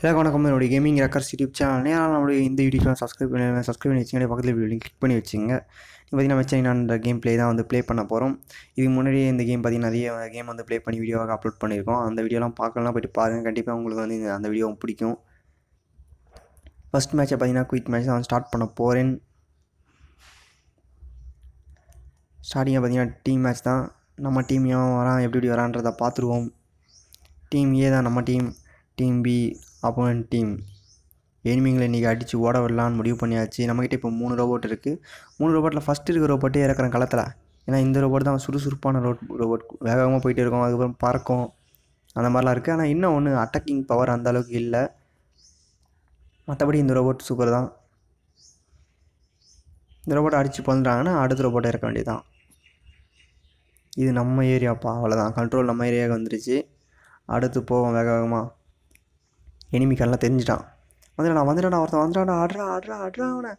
எல்லாம் வணக்கம் என்னுடைய கேமிங் ரெக்கர்ஸ் யூடியூப் சேனல் ஆனால் நம்மளுடைய இந்த யூடியூப் சேனல் சப்ஸ்கிரைப் பண்ணி சப்ஸ்கிரைப் பண்ணி வச்சுங்க பக்கத்தில் வீடியோ கிளிக் பண்ணி வச்சுங்க பார்த்தீங்கன்னா வச்சு நான் கேம் ப்ளே தான் வந்து ப்ளே பண்ண போகிறோம் இதுக்கு முன்னாடியே இந்த கேம் பார்த்தீங்கன்னா நிறைய கேம் வந்து ப்ளே பண்ணி வீடியோவாக அப்லோட் பண்ணியிருக்கோம் அந்த வீடியோலாம் பார்க்கலாம் போய்ட்டு பாருங்கள் கண்டிப்பாக உங்களுக்கு வந்து அந்த வீடியோ பிடிக்கும் ஃபஸ்ட் மேட்ச்சை பார்த்திங்கன்னா குயிக் மேட்ச் தான் ஸ்டார்ட் பண்ண போகிறேன் ஸ்டார்டிங்காக பார்த்தீங்கன்னா டீம் மேட்ச் தான் நம்ம டீம் ஏன் வரான் எப்படி எப்படி வரான்றதை பார்த்துருவோம் டீம் ஏ தான் நம்ம team team B opponent team எனிமிங்களை இன்றைக்கி அடித்து ஓட விடலான்னு முடிவு பண்ணியாச்சு நம்மக்கிட்ட இப்போ மூணு ரோபோட் இருக்குது மூணு ரோபோட்டில் ஃபஸ்ட்டு இருக்கிற ரோபோட்டே இறக்குறேன் களத்தில் ஏன்னா இந்த ரோபோட் தான் சுறுசுறுப்பான ரோட் ரோபோட் வேகமாக போயிட்டு இருக்கோம் அதுக்கப்புறம் பறக்கும் அந்த மாதிரிலாம் இருக்குது ஆனால் இன்னும் ஒன்று அட்டாக்கிங் பவர் அந்த அளவுக்கு இல்லை மற்றபடி இந்த ரோபோட் சூப்பர் தான் இந்த ரோபோட்டை அடித்து பண்ணுறாங்கன்னா அடுத்த ரோபோட்டை இறக்க வேண்டியதுதான் இது நம்ம ஏரியாப்பா அவ்வளோதான் கண்ட்ரோல் நம்ம ஏரியாவுக்கு வந்துருச்சு அடுத்து போவோம் வேக வேகமாக எனிமிக்கெல்லாம் தெரிஞ்சிட்டான் வந்துடா நான் வந்துடா ஒருத்தன் வந்துடா ஆடுறா ஆடுறா ஆடுறா அவனை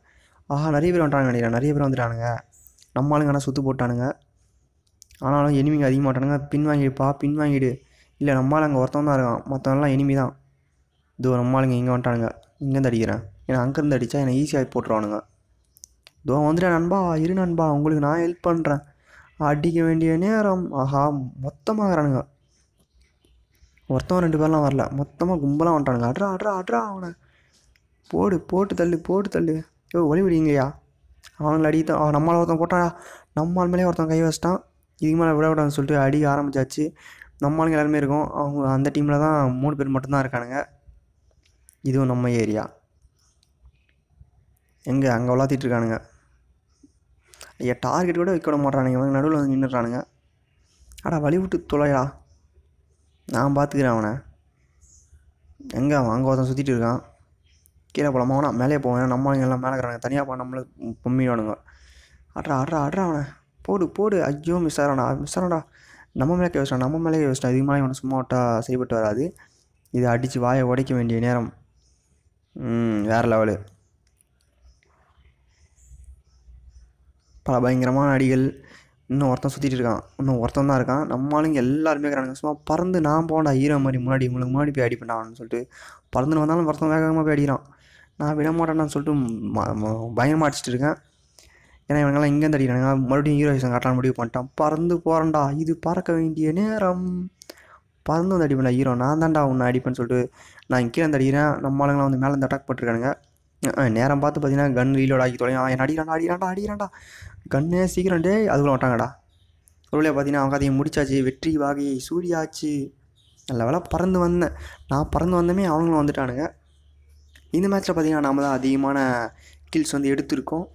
ஆஹா நிறைய பேர் வந்துட்டானுங்க நினைக்கிறேன் நிறைய பேர் வந்துட்டானுங்க நம்ம ஆளுங்க ஆனால் சுற்று போட்டானுங்க ஆனாலும் எனிமிங்க அதிகமாட்டானுங்க பின் வாங்கிடுப்பா பின் வாங்கிடு இல்லை நம்ம ஆளுங்க ஒருத்தவன் தான் இருக்கான் மற்றவங்களாம் எனிமி தான் இதோ நம்ம ஆளுங்க இங்கே வந்துட்டானுங்க இங்கேருந்து அடிக்கிறேன் ஏன்னா அங்கேருந்து அடித்தா என்னை ஈஸியாக போட்டுருவானுங்க இதோ வந்துட்டேன் நண்பா இரு நண்பா உங்களுக்கு நான் ஹெல்ப் பண்ணுறேன் அடிக்க வேண்டிய நேரம் ஆஹா மொத்தமாகறானுங்க ஒருத்தவன் ரெண்டு பேர்லாம் வரல மொத்தமாக கும்பலாக வந்துட்டானுங்க அட்ரா அட்ரா அட்ரா அவனை போடு போட்டு தள்ளு போட்டு தள்ளு ஏ ஒளி விடுங்கய்யா அவனுங்களை அடி தான் நம்மளால் ஒருத்தன் போட்டான் நம்மால் மேலே ஒருத்தன் கை வச்சிட்டான் இதுக்கு மேலே விட விடான்னு சொல்லிட்டு அடிக்க ஆரம்பிச்சாச்சு நம்மளுங்க எல்லாருமே இருக்கும் அவங்க அந்த டீமில் தான் மூணு பேர் மட்டும்தான் இருக்கானுங்க இதுவும் நம்ம ஏரியா எங்கே அங்கே விளாத்திட்டு இருக்கானுங்க ஐயா டார்கெட் கூட வைக்க விட மாட்டானுங்க நடுவில் வந்து நின்றுறானுங்க அடா வழி விட்டு தொலைடா நான் பார்த்துக்கிறேன் அவனை எங்கே அவன் அங்கே ஒருத்தன் சுற்றிட்டு இருக்கான் கீழே போகலாமா அவனா மேலே போவேன் நம்ம எல்லாம் மேலே இருக்கிறாங்க தனியாக போனால் நம்மளை பொம்மிடுவானுங்க ஆட்ரா ஆட்ரா ஆட்ரா அவனை போடு போடு ஐயோ மிஸ் ஆகிறானா மிஸ் ஆகிறாடா நம்ம மேலே யோசிச்சா நம்ம மேலே யோசிச்சா இதுக்கு மேலே இவனை சும்மா விட்டா சரிப்பட்டு வராது இதை அடித்து வாயை உடைக்க வேண்டிய நேரம் வேறு லெவலு பல பயங்கரமான அடிகள் இன்னும் ஒருத்தன் சுற்றிட்டு இருக்கான் இன்னும் ஒருத்தன் தான் இருக்கான் நம்ம ஆளுங்க எல்லாருமே இருக்கிறானுங்க சும்மா பறந்து நான் போண்டா ஹீரோ மாதிரி முன்னாடி உங்களுக்கு முன்னாடி போய் அடி பண்ணான்னு சொல்லிட்டு பறந்துன்னு வந்தாலும் ஒருத்தன் வேகமாக போய் அடிக்கிறான் நான் விட மாட்டேன்னு சொல்லிட்டு பயமாக அடிச்சிட்டு இருக்கேன் ஏன்னா இவங்கெல்லாம் இங்கே அடிக்கிறானுங்க மறுபடியும் ஹீரோ ஹீரோயிசம் கரெக்டாக முடிவு பண்ணிட்டான் பறந்து போகிறேன்டா இது பறக்க வேண்டிய நேரம் பறந்து வந்து அடிப்பேன் ஹீரோ நான் தான்டா உன்னை அடிப்பேன்னு சொல்லிட்டு நான் கீழே அடிக்கிறேன் நம்ம வந்து மேலே வந்து அட்டாக் பண்ணிருக்கானுங்க நேரம் பார்த்து பார்த்தீங்கன்னா கன் ரீலோட் ஆக்கி தொலைவான் என்ன அடிக்கிறாண்டா அடிக்கிறாண்டா அடிக்கிறாண்டா கண்ணே சீக்கிரம் டே அதுக்குள்ள மாட்டாங்கடா அதுக்குள்ளே பார்த்தீங்கன்னா அவங்க கதையை முடிச்சாச்சு வெற்றி வாகையை சூரியாச்சு நல்ல வேலை பறந்து வந்தேன் நான் பறந்து வந்தமே அவங்களும் வந்துட்டானுங்க இந்த மேட்ச்சில் பார்த்தீங்கன்னா நாம் தான் அதிகமான கில்ஸ் வந்து எடுத்திருக்கோம்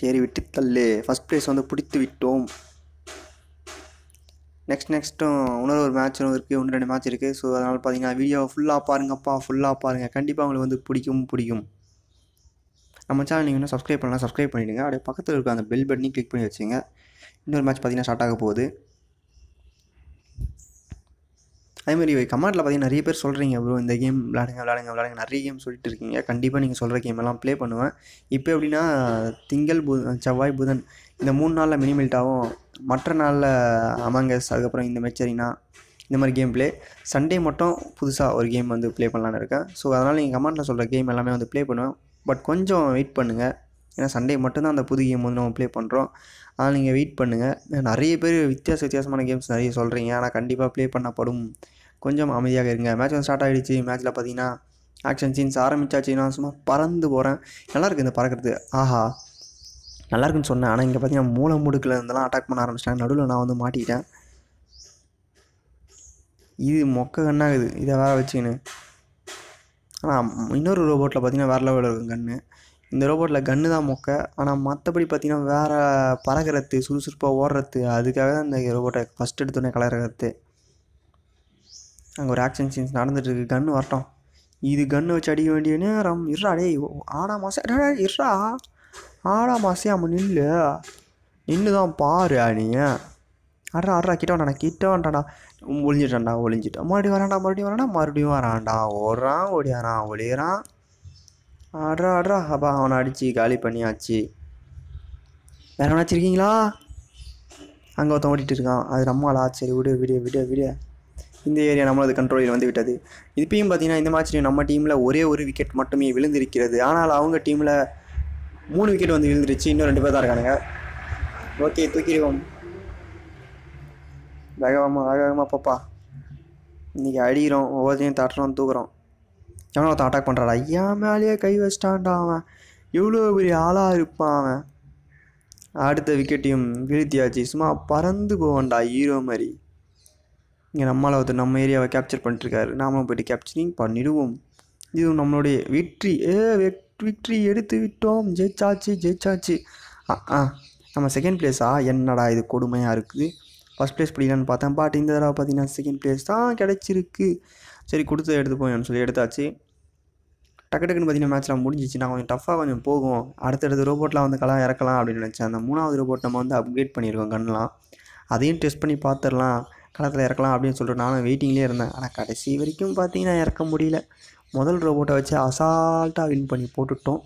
சரி விட்டு தள்ளு ஃபஸ்ட் ப்ளேஸ் வந்து பிடித்து விட்டோம் நெக்ஸ்ட் நெக்ஸ்ட்டும் இன்னொரு ஒரு மேட்சும் இருக்குது ஒன்று ரெண்டு மேட்ச் இருக்குது ஸோ அதனால் பார்த்தீங்கன்னா வீடியோவை ஃபுல்லாக பாருங்கப்பா ஃபுல்லாக பாருங்கள் கண்டிப்பாக உங்களுக்கு வந்து பிடிக்கும் பிடிக்கும் நம்ம சேனல் நீங்கள் வந்து சப்ஸ்கிரைப் பண்ணலாம் சப்ஸ்கிரைப் பண்ணிவிடுங்க அப்படியே பக்கத்தில் இருக்க அந்த பெல் பட்டனையும் கிளிக் பண்ணி வச்சுங்க இன்னொரு மேட்ச் பார்த்தீங்கன்னா ஸ்டார்ட் ஆக போகுது அதேமாதிரி கமெண்ட்டில் பார்த்தீங்கன்னா நிறைய பேர் சொல்கிறீங்க ப்ரோ இந்த கேம் விளாடுங்க விளாடுங்க விளாடுங்க நிறைய கேம் சொல்லிட்டு இருக்கீங்க கண்டிப்பாக நீங்கள் சொல்கிற கேம் எல்லாம் ப்ளே பண்ணுவேன் இப்போ எப்படின்னா திங்கள் புதன் செவ்வாய் புதன் இந்த மூணு நாளில் மினிமில்ட்டாகவும் மற்ற நாளில் அமங்கஸ் அதுக்கப்புறம் இந்த மெச்சரினா இந்த மாதிரி கேம் ப்ளே சண்டே மட்டும் புதுசாக ஒரு கேம் வந்து ப்ளே பண்ணலான்னு இருக்கேன் ஸோ அதனால் நீங்கள் கமெண்டில் சொல்கிற கேம் எல்லாமே வந்து ப்ளே பண்ணுவேன் பட் கொஞ்சம் வெயிட் பண்ணுங்கள் ஏன்னா சண்டே மட்டும்தான் அந்த புது கேம் வந்து நம்ம ப்ளே பண்ணுறோம் அதனால் நீங்கள் வெயிட் பண்ணுங்கள் நிறைய பேர் வித்தியாச வித்தியாசமான கேம்ஸ் நிறைய சொல்கிறீங்க ஆனால் கண்டிப்பாக ப்ளே பண்ணப்படும் கொஞ்சம் அமைதியாக இருங்க மேட்ச் வந்து ஸ்டார்ட் ஆகிடுச்சு மேட்ச்சில் பார்த்தீங்கன்னா ஆக்ஷன் சீன்ஸ் ஆரம்பித்தாச்சு நான் சும்மா பறந்து போகிறேன் நல்லாயிருக்கு இந்த பறக்கிறது ஆஹா நல்லாயிருக்குன்னு சொன்னேன் ஆனால் இங்கே பார்த்தீங்கன்னா மூளை முடுக்கில் இருந்தெல்லாம் அட்டாக் பண்ண ஆரம்பிச்சிட்டாங்க நடுவில் நான் வந்து மாட்டிக்கிட்டேன் இது மொக்க கண்ணாகுது இதை வேறு வச்சுக்கின்னு ஆனால் இன்னொரு ரோபோட்டில் பார்த்தீங்கன்னா வேறு லெவலில் இருக்கும் கன்று இந்த ரோபோட்டில் கன்று தான் மொக்க ஆனால் மற்றபடி பார்த்திங்கன்னா வேறு பறகுறது சுறுசுறுப்பாக ஓடுறது அதுக்காக தான் இந்த ரோபோட்டை ஃபஸ்ட் எடுத்தோடனே கலர்கிறது அங்கே ஒரு ஆக்ஷன் சீன்ஸ் நடந்துட்டுருக்கு கன்று வரட்டும் இது கன்று வச்சு அடிக்க வேண்டியவனே ரம் இருடா அடே ஆனா மாசா இருடா ஆடா மாதம் அவன் நின்று நின்று தான் பாரு நீ அட்ரா அட்ரா கிட்ட வேண்டாடா கிட்ட வேண்டாடா ஒளிஞ்சிட்டான்டா ஒளிஞ்சிட்டான் மறுபடியும் வரான்டா மறுபடியும் வரான்டா மறுபடியும் வரான்டா ஓடுறான் ஓடியாரான் ஒழிகிறான் ஆட்ரா ஆட்ரா அப்பா அவனை அடித்து காலி பண்ணியாச்சு வேற ஒன்று வச்சுருக்கீங்களா அங்கே ஒருத்தன் ஓடிட்டு இருக்கான் அது நம்மளா சரி விடு விடு விடு விடு இந்த ஏரியா நம்மளது கண்ட்ரோலில் வந்து விட்டது இப்பயும் பார்த்தீங்கன்னா இந்த மாதிரி நம்ம டீமில் ஒரே ஒரு விக்கெட் மட்டுமே விழுந்திருக்கிறது ஆனால் அவங்க டீமில் மூணு விக்கெட் வந்து விழுந்துருச்சு இன்னும் ரெண்டு பேர் தான் இருக்கானுங்க ஓகே தூக்கிடுவோம் வேகமாக வேகமாக பாப்பா இன்றைக்கி அடிக்கிறோம் ஒவ்வொருத்தையும் தட்டுறோம் தூக்குறோம் எவனோ ஒருத்தர் அட்டாக் பண்ணுறாடா ஐயா மேலேயே கை வச்சிட்டான்டா அவன் எவ்வளோ பெரிய ஆளாக இருப்பான் அவன் அடுத்த விக்கெட்டையும் வீழ்த்தியாச்சு சும்மா பறந்து போவான்டா ஹீரோ மாதிரி இங்கே நம்மளால் ஒருத்தர் நம்ம ஏரியாவை கேப்சர் பண்ணிட்டுருக்காரு நாமளும் போயிட்டு கேப்சரிங் பண்ணிடுவோம் இதுவும் நம்மளுடைய வெற்றி ஏ வெக் விக்ட்ரி எடுத்து விட்டோம் ஜெயிச்சாச்சு ஜெயிச்சாச்சு ஆ நம்ம செகண்ட் பிளேஸா என்னடா இது கொடுமையாக இருக்குது ஃபஸ்ட் பிளேஸ் பிடிக்கலான்னு பார்த்தேன் பட் இந்த தடவை பார்த்தீங்கன்னா செகண்ட் பிளேஸ் தான் கிடச்சிருக்கு சரி கொடுத்து எடுத்து எடுத்துப்போம் சொல்லி எடுத்தாச்சு டக்கு டக்குன்னு பார்த்தீங்கன்னா மேட்ச்லாம் முடிஞ்சிச்சு நான் கொஞ்சம் டஃப்பாக கொஞ்சம் போகும் அடுத்தடுத்து ரோபோட்லாம் வந்து கலாம் இறக்கலாம் அப்படின்னு நினச்சேன் அந்த மூணாவது ரோபோட் நம்ம வந்து அப்கிரேட் பண்ணியிருக்கோம் கண்ணெலாம் அதையும் டெஸ்ட் பண்ணி பார்த்துடலாம் களத்தில் இறக்கலாம் அப்படின்னு சொல்லிட்டு நானும் வெயிட்டிங்லேயே இருந்தேன் ஆனால் கடைசி வரைக்கும் பார்த்தீங்கன்னா இறக்க முடியல முதல் ரோபோட்டை வச்சு அசால்ட்டாக வின் பண்ணி போட்டுட்டோம்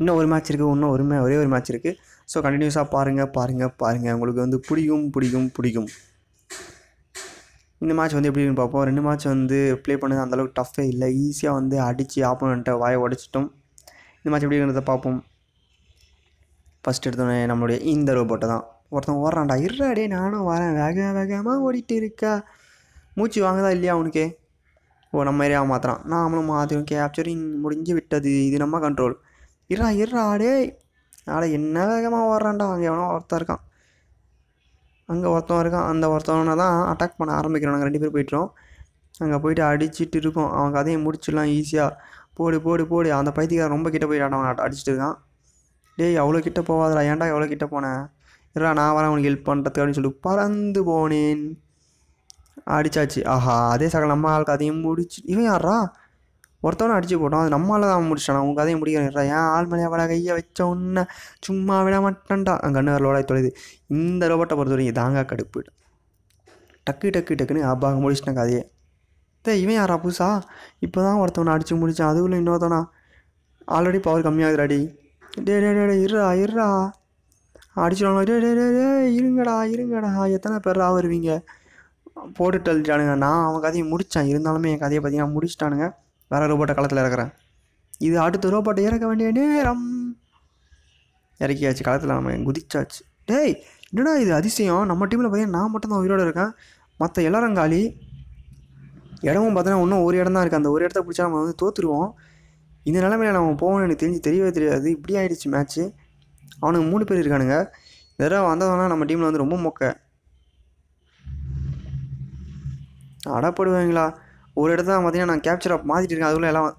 இன்னும் ஒரு மேட்ச் இருக்குது இன்னும் ஒரு ஒரே ஒரு மேட்ச் இருக்குது ஸோ கண்டினியூஸாக பாருங்கள் பாருங்கள் பாருங்கள் உங்களுக்கு வந்து பிடிக்கும் பிடிக்கும் பிடிக்கும் இந்த மேட்ச் வந்து எப்படின்னு பார்ப்போம் ரெண்டு மேட்ச் வந்து ப்ளே பண்ணது அந்தளவுக்கு டஃப்பே இல்லை ஈஸியாக வந்து அடித்து ஆப்போனண்ட்டை வாயை உடச்சிட்டோம் இந்த மேட்ச் எப்படிங்கிறத பார்ப்போம் ஃபஸ்ட் எடுத்தோடனே நம்மளுடைய இந்த ரோபோட்டை தான் ஒருத்தன் ஓடுறான்டா இருடாடே நானும் வரேன் வேக வேகமாக ஓடிட்டு இருக்கா மூச்சு வாங்குதா இல்லையா அவனுக்கே ஓ நம்ம ஏரியாவை மாற்றுறான் நாமளும் மாற்றிடும் கேப்சரிங் முடிஞ்சு விட்டது இது நம்ம கண்ட்ரோல் இருடா இருடா அடே ஆடே என்ன வேகமாக ஓடுறான்டா அங்கே எவனோ ஒருத்தன் இருக்கான் அங்கே ஒருத்தன் இருக்கான் அந்த ஒருத்தவனை தான் அட்டாக் பண்ண ஆரம்பிக்கிறோம் நாங்கள் ரெண்டு பேர் போயிட்டோம் அங்கே போயிட்டு அடிச்சுட்டு இருக்கோம் அவன் கதையை முடிச்சிடலாம் ஈஸியாக போடு போடு போடு அந்த பைத்தியக்காரன் ரொம்ப கிட்ட போயிட்டு அவன் அடிச்சுட்டு இருக்கான் டேய் அவ்வளோ கிட்ட போவாதடா ஏன்டா எவ்வளோ கிட்ட போனேன் இருடா நான் வரேன் அவனுக்கு ஹெல்ப் பண்ணுறதுக்கு அப்படின்னு சொல்லி பறந்து போனேன் அடித்தாச்சு ஆஹா அதே சகல் நம்ம ஆளுக்கு அதையும் முடிச்சு இவன் யாரா ஒருத்தவனை அடிச்சு போட்டோம் அது நம்மளால தான் முடிச்சிட்டான் அவங்க அதையும் முடிக்கிறேன் ஏன் ஆள் மலையா படா கையை வச்ச உன்னை சும்மா விட மாட்டேன்டா கண்ணு வரலோட தொலைது இந்த ரோபோட்டை பொறுத்த வரைக்கும் தாங்க கடுப்பு டக்கு டக்கு டக்குன்னு அப்பாங்க முடிச்சிட்டேன் கதையே தே இவன் யாரா புதுசா இப்போ தான் ஒருத்தவனை அடித்து முடித்தான் அதுக்குள்ளே இன்னொருத்தவனா ஆல்ரெடி பவர் கம்மியாகுதுடாடி டே டே டே இருடா இருடா அடிச்சிடுவாங்க டே டே டே இருங்கடா இருங்கடா எத்தனை பேர் ஆவருவீங்க போட்டு தள்ளிட்டானுங்க நான் அவன் கதையை முடித்தான் இருந்தாலுமே என் கதையை பார்த்தீங்கன்னா முடிச்சிட்டானுங்க வேறு ரோபோட்டை களத்தில் இறக்குறேன் இது அடுத்த ரோபோட்டை இறக்க வேண்டிய நேரம் இறக்கியாச்சு களத்தில் நம்ம குதிச்சாச்சு டேய் என்னடா இது அதிசயம் நம்ம டீமில் பார்த்தீங்கன்னா நான் மட்டும் தான் உயிரோடு இருக்கேன் மற்ற எல்லாரும் காலி இடமும் பார்த்தீங்கன்னா இன்னும் ஒரு இடம் தான் இருக்குது அந்த ஒரு இடத்த பிடிச்சா நம்ம வந்து தோற்றுருவோம் இந்த நிலமையில நம்ம போகணும்னு எனக்கு தெரிஞ்சு தெரியவே தெரியாது இப்படி ஆகிடுச்சு மேட்ச்சு அவனுக்கு மூணு பேர் இருக்கானுங்க இதெல்லாம் வந்தவனா நம்ம டீமில் வந்து ரொம்ப மொக்கை அடப்படுவாங்களா ஒரு இடத்துல பார்த்தீங்கன்னா நான் கேப்சராக மாற்றிட்டு இருக்கேன் அதுக்குள்ளே எல்லாம்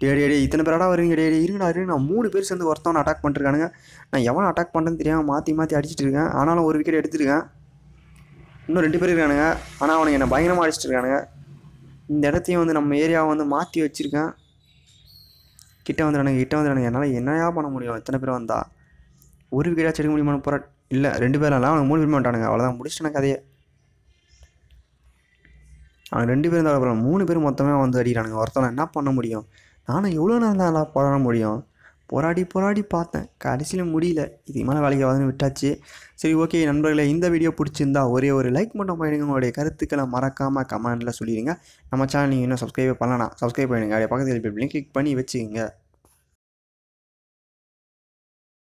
டே டே இத்தனை பேராடா வருவீங்க டே டே இருங்கடா இருங்க நான் மூணு பேர் சேர்ந்து ஒருத்தவனை அட்டாக் பண்ணிருக்கானுங்க நான் எவனை அட்டாக் பண்ணுறேன்னு தெரியாமல் மாற்றி மாற்றி அடிச்சிட்டு இருக்கேன் ஆனாலும் ஒரு விக்கெட் எடுத்துருக்கேன் இன்னும் ரெண்டு பேர் இருக்கானுங்க ஆனால் அவனுக்கு என்னை பயங்கரமாக அடிச்சிட்டு இருக்கானுங்க இந்த இடத்தையும் வந்து நம்ம ஏரியாவை வந்து மாற்றி வச்சுருக்கேன் கிட்டே வந்துடுங்க கிட்டே வந்துடுங்க என்னால் என்னையா பண்ண முடியும் எத்தனை பேர் வந்தால் ஒரு விக்கெட்டாச்சும் செடி முடியுமான்னு போகிற இல்லை ரெண்டு பேரெல்லாம் அவனுக்கு மூணு பேர் மாட்டானுங்க அவ்வளோதான் முடிச்சிட்டேன் கதையை அவன் ரெண்டு பேரும் தான் மூணு பேரும் மொத்தமே வந்து அடிக்கிறானுங்க ஒருத்தவன் என்ன பண்ண முடியும் நானும் எவ்வளோ நேரம் தான் போராட முடியும் போராடி போராடி பார்த்தேன் கடைசியில் முடியல இது மேலே வேலைக்கு வந்து விட்டாச்சு சரி ஓகே நண்பர்களே இந்த வீடியோ பிடிச்சிருந்தா ஒரே ஒரு லைக் மட்டும் பண்ணிடுங்க உங்களுடைய கருத்துக்களை மறக்காமல் கமெண்ட்டில் சொல்லிடுங்க நம்ம சேனல் நீங்கள் இன்னும் சப்ஸ்கிரைப் பண்ணலாம் சப்ஸ்கிரைப் பண்ணிடுங்க அப்படியே பக்கத்தில் பிளிங் கிளிக் பண்ணி வச்சுக்கோங்க